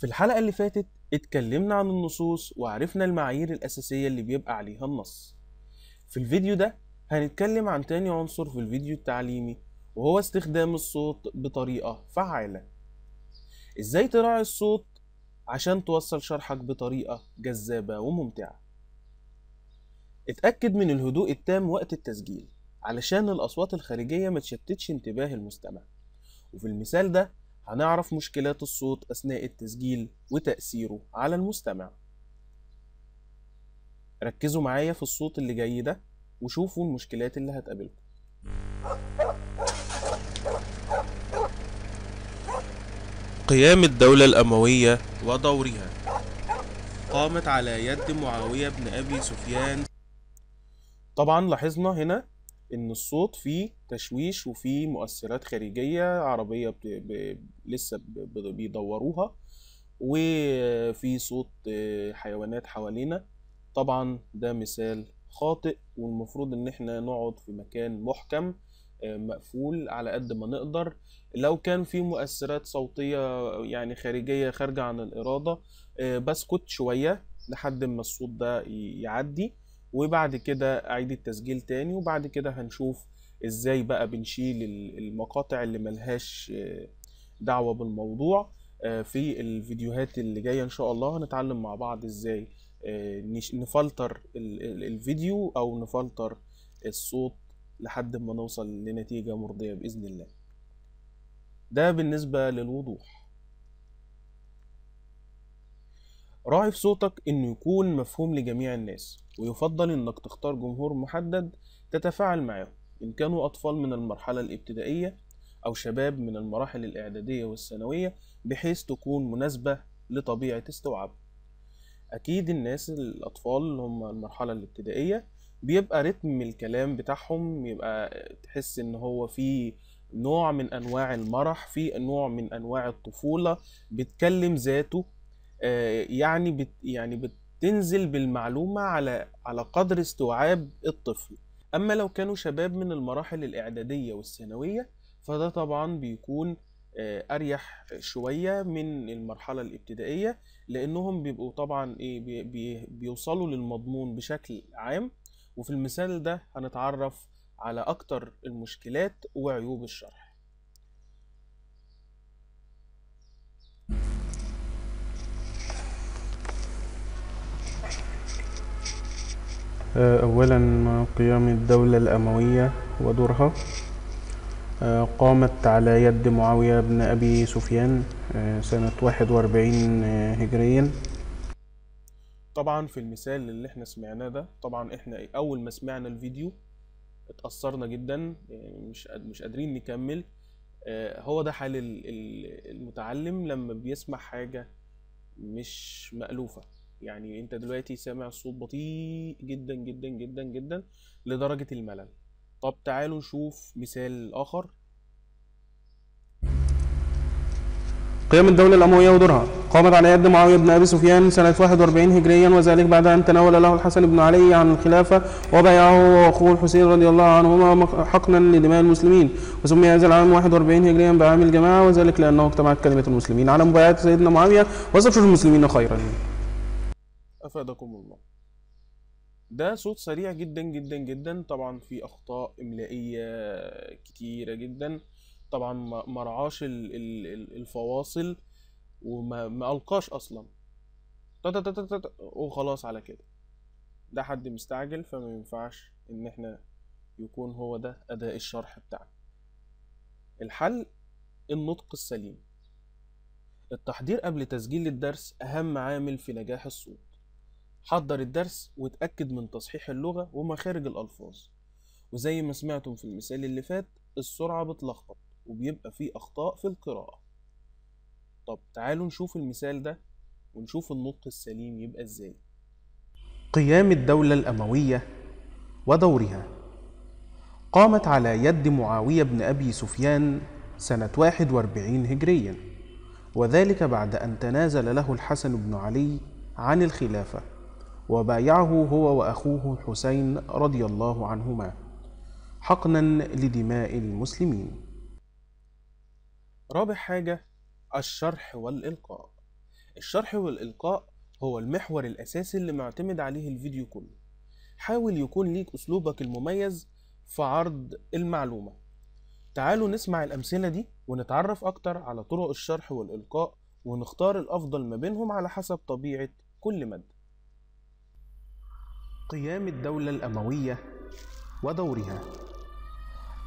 في الحلقة اللي فاتت اتكلمنا عن النصوص وعرفنا المعايير الأساسية اللي بيبقى عليها النص في الفيديو ده هنتكلم عن تاني عنصر في الفيديو التعليمي وهو استخدام الصوت بطريقة فعالة ازاي تراعي الصوت عشان توصل شرحك بطريقة جذابة وممتعة اتأكد من الهدوء التام وقت التسجيل علشان الأصوات الخارجية ما تشتتش انتباه المستمع وفي المثال ده هنعرف مشكلات الصوت أثناء التسجيل وتأثيره على المستمع ركزوا معايا في الصوت اللي جاي ده وشوفوا المشكلات اللي هتقابلكم قيام الدولة الأموية ودورها قامت على يد معاوية بن أبي سفيان طبعا لاحظنا هنا ان الصوت فيه تشويش وفيه مؤثرات خارجيه عربيه بت... ب... لسه ب... بيدوروها وفي صوت حيوانات حوالينا طبعا ده مثال خاطئ والمفروض ان احنا نقعد في مكان محكم آه، مقفول على قد ما نقدر لو كان في مؤثرات صوتية يعني خارجية خارجة عن الإرادة آه، بسكت شوية لحد ما الصوت ده يعدي وبعد كده اعيد التسجيل تاني وبعد كده هنشوف ازاي بقى بنشيل المقاطع اللي ملهاش آه، دعوة بالموضوع آه، في الفيديوهات اللي جاية ان شاء الله هنتعلم مع بعض ازاي آه، نفلتر الفيديو او نفلتر الصوت لحد ما نوصل لنتيجة مرضية بإذن الله ده بالنسبة للوضوح راعي في صوتك انه يكون مفهوم لجميع الناس ويفضل انك تختار جمهور محدد تتفاعل معه ان كانوا اطفال من المرحلة الابتدائية او شباب من المراحل الاعدادية والثانوية بحيث تكون مناسبة لطبيعة استوعابهم اكيد الناس الاطفال اللي هم المرحلة الابتدائية بيبقى رتم الكلام بتاعهم يبقى تحس ان هو فيه نوع من انواع المرح في نوع من انواع الطفوله بتكلم ذاته آه، يعني بت يعني بت تنزل بالمعلومة على على قدر استوعاب الطفل أما لو كانوا شباب من المراحل الإعدادية والثانوية فده طبعا بيكون آه، أريح شوية من المرحلة الابتدائية لأنهم بيبقوا طبعا إيه بيوصلوا للمضمون بشكل عام وفي المثال ده هنتعرف على أكتر المشكلات وعيوب الشرح آه، أولا قيام الدولة الأموية ودورها آه، قامت على يد معاوية بن أبي سفيان آه، سنة 41 هجريا طبعا في المثال اللي احنا سمعناه ده طبعا احنا أول ما سمعنا الفيديو اتأثرنا جدا يعني مش مش قادرين نكمل هو ده حال المتعلم لما بيسمع حاجة مش مألوفة يعني انت دلوقتي سامع صوت بطيء جدا جدا جدا جدا لدرجة الملل طب تعالوا نشوف مثال آخر قيام الدولة الأموية ودورها قامت على يد معاوية بن أبي سفيان سنة 41 هجريا وذلك بعد أن تناول له الحسن بن علي عن الخلافة وبايعه وأخوه الحسين رضي الله عنهما حقنا لدماء المسلمين وسمي هذا العام 41 هجريا بعام الجماعة وذلك لأنه اجتمعت كلمة المسلمين على مبايعة سيدنا معاوية وستشر المسلمين خيرا أفادكم الله ده صوت سريع جدا جدا جدا طبعا في أخطاء إملائية كتيرة جدا طبعا ما رعاش الفواصل وما ألقاش أصلا وخلاص على كده ده حد مستعجل فما ينفعش إن احنا يكون هو ده أداء الشرح بتاعنا الحل النطق السليم التحضير قبل تسجيل الدرس أهم عامل في نجاح الصوت حضر الدرس وتأكد من تصحيح اللغة ومخارج الألفاظ وزي ما سمعتم في المثال اللي فات السرعة بتلخبط وبيبقى فيه أخطاء في القراءة طب تعالوا نشوف المثال ده ونشوف النطق السليم يبقى ازاي قيام الدولة الأموية ودورها قامت على يد معاوية بن أبي سفيان سنة 41 هجريا وذلك بعد أن تنازل له الحسن بن علي عن الخلافة وبايعه هو وأخوه الحسين رضي الله عنهما حقنا لدماء المسلمين رابع حاجة الشرح والإلقاء الشرح والإلقاء هو المحور الأساسي اللي معتمد عليه الفيديو كله حاول يكون ليك أسلوبك المميز في عرض المعلومة تعالوا نسمع الأمثلة دي ونتعرف أكتر على طرق الشرح والإلقاء ونختار الأفضل ما بينهم على حسب طبيعة كل مادة قيام الدولة الأموية ودورها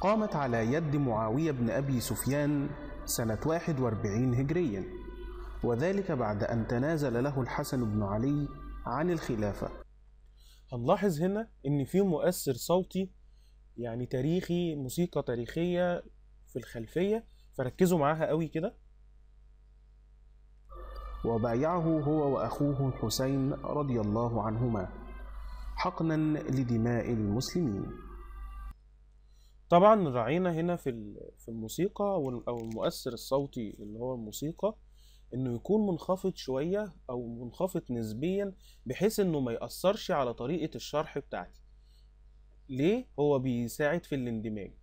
قامت على يد معاوية بن أبي سفيان سنة 41 هجريا وذلك بعد أن تنازل له الحسن بن علي عن الخلافة هنلاحظ هنا إن في مؤثر صوتي يعني تاريخي موسيقى تاريخية في الخلفية فركزوا معاها قوي كده وبايعه هو وأخوه الحسين رضي الله عنهما حقنا لدماء المسلمين طبعا راعينا هنا في في الموسيقى او المؤثر الصوتي اللي هو الموسيقى انه يكون منخفض شويه او منخفض نسبيا بحيث انه ما ياثرش على طريقه الشرح بتاعتي ليه هو بيساعد في الاندماج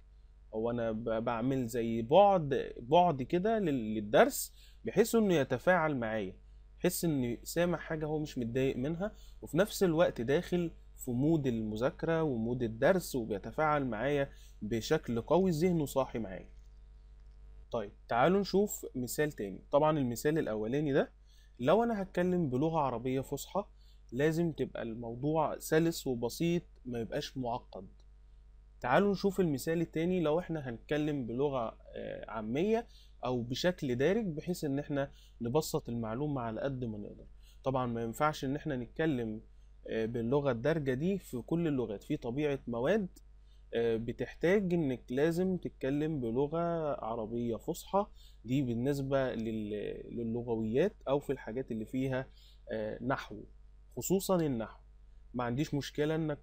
هو انا بعمل زي بعد بعد كده للدرس بحيث انه يتفاعل معايا بحيث انه سامع حاجه هو مش متضايق منها وفي نفس الوقت داخل في مود المذاكره ومود الدرس وبيتفاعل معايا بشكل قوي ذهنه صاحي معايا طيب تعالوا نشوف مثال تاني طبعا المثال الاولاني ده لو انا هتكلم بلغه عربيه فصحى لازم تبقى الموضوع سلس وبسيط ما يبقاش معقد تعالوا نشوف المثال التاني لو احنا هنتكلم بلغة آه، عامية او بشكل دارج بحيث ان احنا نبسط المعلومة على قد ما نقدر طبعا ما ينفعش ان احنا نتكلم آه، باللغه الدارجه دي في كل اللغات في طبيعه مواد آه، بتحتاج انك لازم تتكلم بلغه عربيه فصحى دي بالنسبه للغويات او في الحاجات اللي فيها آه، نحو خصوصا النحو ما عنديش مشكله انك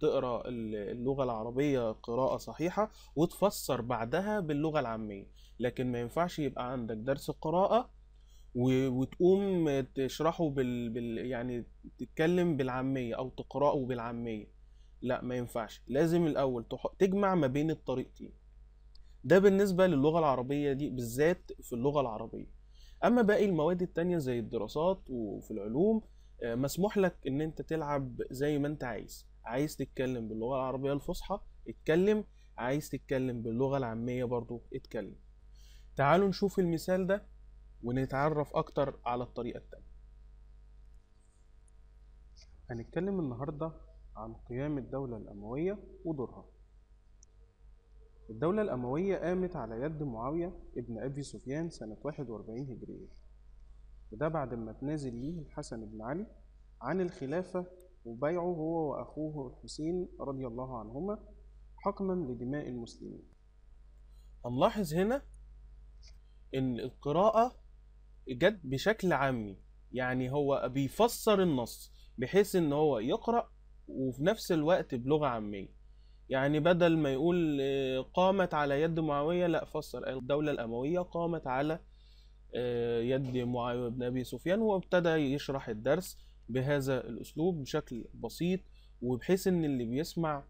تقرا اللغه العربيه قراءه صحيحه وتفسر بعدها باللغه العاميه لكن ما ينفعش يبقى عندك درس قراءه وتقوم تشرحه بال... بال يعني تتكلم بالعاميه او تقراه بالعاميه لا ما ينفعش لازم الاول تح... تجمع ما بين الطريقتين ده بالنسبه للغه العربيه دي بالذات في اللغه العربيه اما باقي المواد التانية زي الدراسات وفي العلوم آه، مسموح لك ان انت تلعب زي ما انت عايز عايز تتكلم باللغه العربيه الفصحى اتكلم عايز تتكلم باللغه العاميه برضو اتكلم تعالوا نشوف المثال ده ونتعرف أكتر على الطريقة التانية هنتكلم النهاردة عن قيام الدولة الأموية ودورها الدولة الأموية قامت على يد معاوية ابن أبي سفيان سنة 41 هجرية وده بعد ما تنازل ليه الحسن بن علي عن الخلافة وبايعه هو وأخوه الحسين رضي الله عنهما حقنا لدماء المسلمين هنلاحظ هنا إن القراءة جد بشكل عامي يعني هو بيفسر النص بحيث ان هو يقرا وفي نفس الوقت بلغه عاميه يعني بدل ما يقول آه، قامت على يد معاويه لا فسر الدوله الامويه قامت على آه، يد معاويه بن ابي سفيان وابتدى يشرح الدرس بهذا الاسلوب بشكل بسيط وبحيث ان اللي بيسمع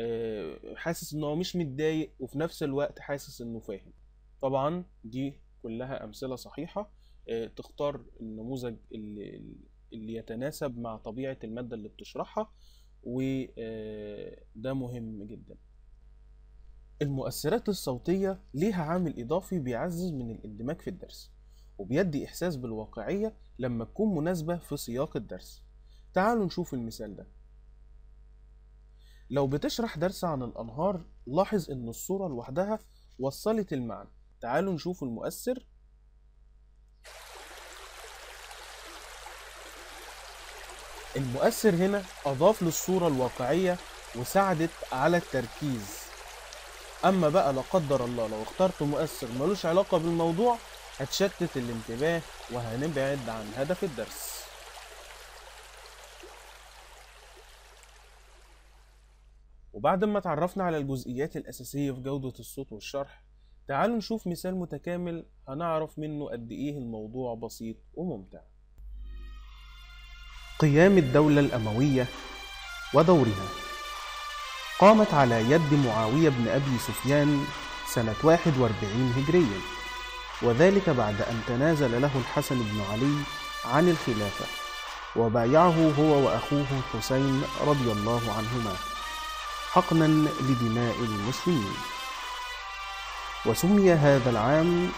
آه، حاسس ان هو مش متضايق وفي نفس الوقت حاسس انه فاهم طبعا دي كلها امثله صحيحه آه، تختار النموذج اللي, اللي يتناسب مع طبيعة المادة اللي بتشرحها وده آه، مهم جدا المؤثرات الصوتية ليها عامل إضافي بيعزز من الاندماج في الدرس وبيدي إحساس بالواقعية لما تكون مناسبة في سياق الدرس تعالوا نشوف المثال ده لو بتشرح درس عن الأنهار لاحظ إن الصورة لوحدها وصلت المعنى تعالوا نشوف المؤثر المؤثر هنا أضاف للصورة الواقعية وساعدت على التركيز أما بقى لا قدر الله لو اخترت مؤثر ملوش علاقة بالموضوع هتشتت الانتباه وهنبعد عن هدف الدرس وبعد ما تعرفنا على الجزئيات الأساسية في جودة الصوت والشرح تعالوا نشوف مثال متكامل هنعرف منه قد إيه الموضوع بسيط وممتع قيام الدولة الأموية ودورها قامت على يد معاوية بن أبي سفيان سنة 41 هجريا وذلك بعد أن تنازل له الحسن بن علي عن الخلافة وبايعه هو وأخوه الحسين رضي الله عنهما حقنا لدماء المسلمين وسمي هذا العام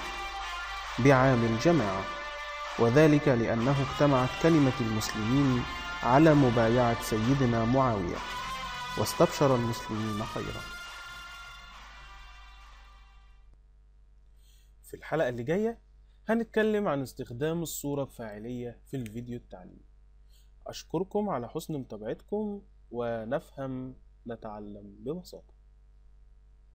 بعام الجماعه وذلك لأنه اجتمعت كلمة المسلمين على مبايعة سيدنا معاوية واستبشر المسلمين خيرا في الحلقة اللي جاية هنتكلم عن استخدام الصورة الفاعلية في الفيديو التعليمي أشكركم على حسن متابعتكم ونفهم نتعلم ببساطة